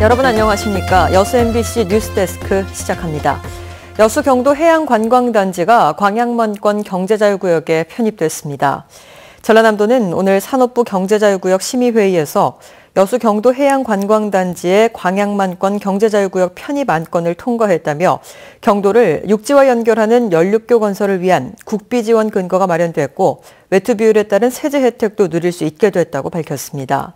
여러분 안녕하십니까? 여수 MBC 뉴스데스크 시작합니다. 여수 경도 해양관광단지가 광양만권 경제자유구역에 편입됐습니다. 전라남도는 오늘 산업부 경제자유구역 심의회의에서 여수 경도 해양관광단지의 광양만권 경제자유구역 편입 안건을 통과했다며 경도를 육지와 연결하는 연륙교 건설을 위한 국비 지원 근거가 마련됐고 외투 비율에 따른 세제 혜택도 누릴 수 있게 됐다고 밝혔습니다.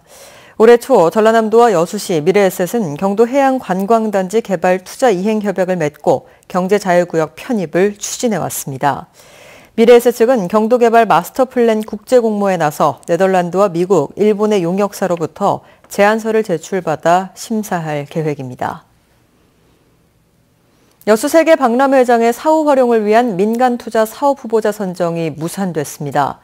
올해 초 전라남도와 여수시 미래에셋은 경도 해양 관광단지 개발 투자 이행 협약을 맺고 경제자유구역 편입을 추진해 왔습니다. 미래에셋 측은 경도 개발 마스터 플랜 국제 공모에 나서 네덜란드와 미국, 일본의 용역사로부터 제안서를 제출받아 심사할 계획입니다. 여수 세계 박람회장의 사후 활용을 위한 민간 투자 사업 후보자 선정이 무산됐습니다.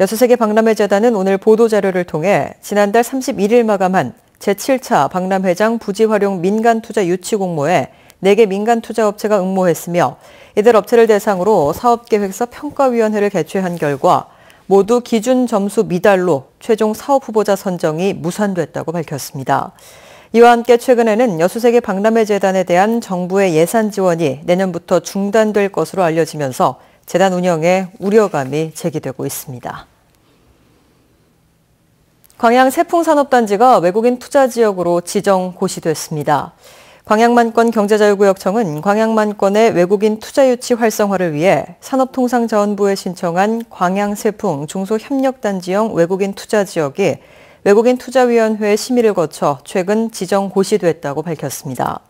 여수세계 박람회 재단은 오늘 보도자료를 통해 지난달 31일 마감한 제7차 박람회장 부지활용 민간투자 유치 공모에 4개 민간투자업체가 응모했으며 이들 업체를 대상으로 사업계획서 평가위원회를 개최한 결과 모두 기준 점수 미달로 최종 사업 후보자 선정이 무산됐다고 밝혔습니다. 이와 함께 최근에는 여수세계 박람회 재단에 대한 정부의 예산 지원이 내년부터 중단될 것으로 알려지면서 재단 운영에 우려감이 제기되고 있습니다. 광양 세풍산업단지가 외국인 투자 지역으로 지정 고시됐습니다. 광양만권 경제자유구역청은 광양만권의 외국인 투자 유치 활성화를 위해 산업통상자원부에 신청한 광양세풍 중소협력단지형 외국인 투자 지역이 외국인 투자위원회 심의를 거쳐 최근 지정 고시됐다고 밝혔습니다.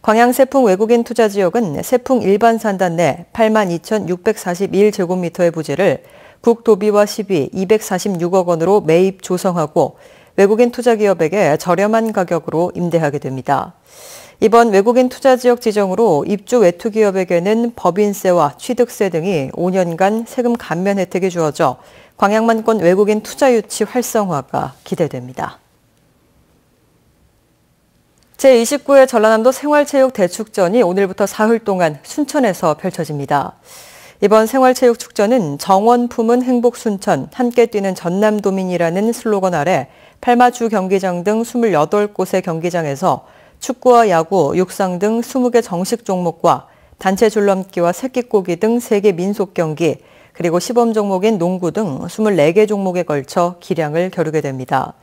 광양세풍 외국인 투자 지역은 세풍 일반 산단 내 82,641제곱미터의 부지를 국도비와 시비 246억 원으로 매입 조성하고 외국인 투자 기업에게 저렴한 가격으로 임대하게 됩니다. 이번 외국인 투자 지역 지정으로 입주 외투 기업에게는 법인세와 취득세 등이 5년간 세금 감면 혜택이 주어져 광양만권 외국인 투자 유치 활성화가 기대됩니다. 제29회 전라남도 생활체육 대축전이 오늘부터 사흘 동안 순천에서 펼쳐집니다. 이번 생활체육축전은 정원 품은 행복 순천, 함께 뛰는 전남도민이라는 슬로건 아래 팔마주 경기장 등 28곳의 경기장에서 축구와 야구, 육상 등 20개 정식 종목과 단체 줄넘기와 새끼고기 등 3개 민속 경기, 그리고 시범 종목인 농구 등 24개 종목에 걸쳐 기량을 겨루게 됩니다.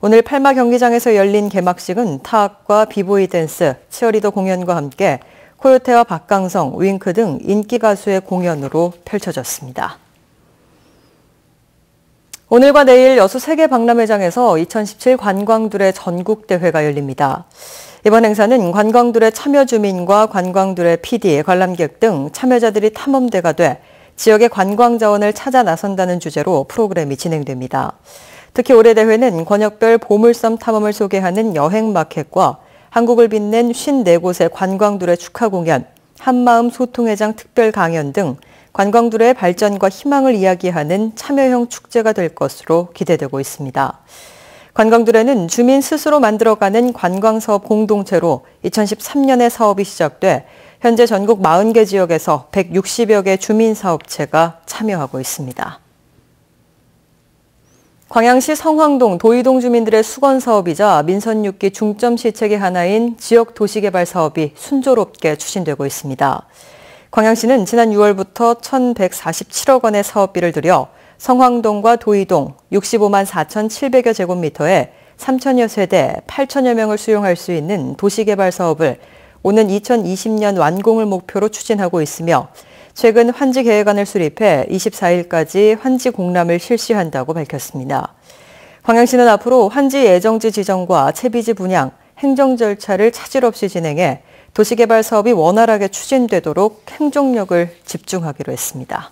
오늘 팔마 경기장에서 열린 개막식은 타악과 비보이 댄스, 치어리더 공연과 함께 코요태와 박강성, 윙크 등 인기 가수의 공연으로 펼쳐졌습니다. 오늘과 내일 여수 세계박람회장에서 2017 관광들의 전국대회가 열립니다. 이번 행사는 관광들의 참여 주민과 관광들의 PD, 관람객 등 참여자들이 탐험대가 돼 지역의 관광 자원을 찾아 나선다는 주제로 프로그램이 진행됩니다. 특히 올해 대회는 권역별 보물섬 탐험을 소개하는 여행 마켓과 한국을 빛낸 54곳의 관광들의 축하 공연, 한마음 소통회장 특별 강연 등 관광들의 발전과 희망을 이야기하는 참여형 축제가 될 것으로 기대되고 있습니다. 관광들에는 주민 스스로 만들어가는 관광사업 공동체로 2013년에 사업이 시작돼 현재 전국 40개 지역에서 160여 개 주민사업체가 참여하고 있습니다. 광양시 성황동 도이동 주민들의 수건 사업이자 민선 6기 중점 시책의 하나인 지역 도시개발 사업이 순조롭게 추진되고 있습니다. 광양시는 지난 6월부터 1,147억 원의 사업비를 들여 성황동과 도이동 65만 4,700여 제곱미터에 3천여 세대 8천여 명을 수용할 수 있는 도시개발 사업을 오는 2020년 완공을 목표로 추진하고 있으며 최근 환지 계획안을 수립해 24일까지 환지 공람을 실시한다고 밝혔습니다. 광양시는 앞으로 환지 예정지 지정과 채비지 분양, 행정 절차를 차질 없이 진행해 도시개발 사업이 원활하게 추진되도록 행정력을 집중하기로 했습니다.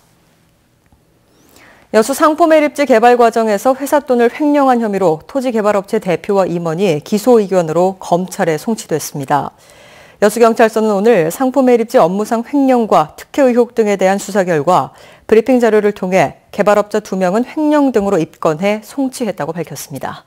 여수 상포 매립지 개발 과정에서 회사 돈을 횡령한 혐의로 토지개발업체 대표와 임원이 기소 의견으로 검찰에 송치됐습니다. 여수경찰서는 오늘 상품 매립지 업무상 횡령과 특혜 의혹 등에 대한 수사 결과 브리핑 자료를 통해 개발업자 2명은 횡령 등으로 입건해 송치했다고 밝혔습니다.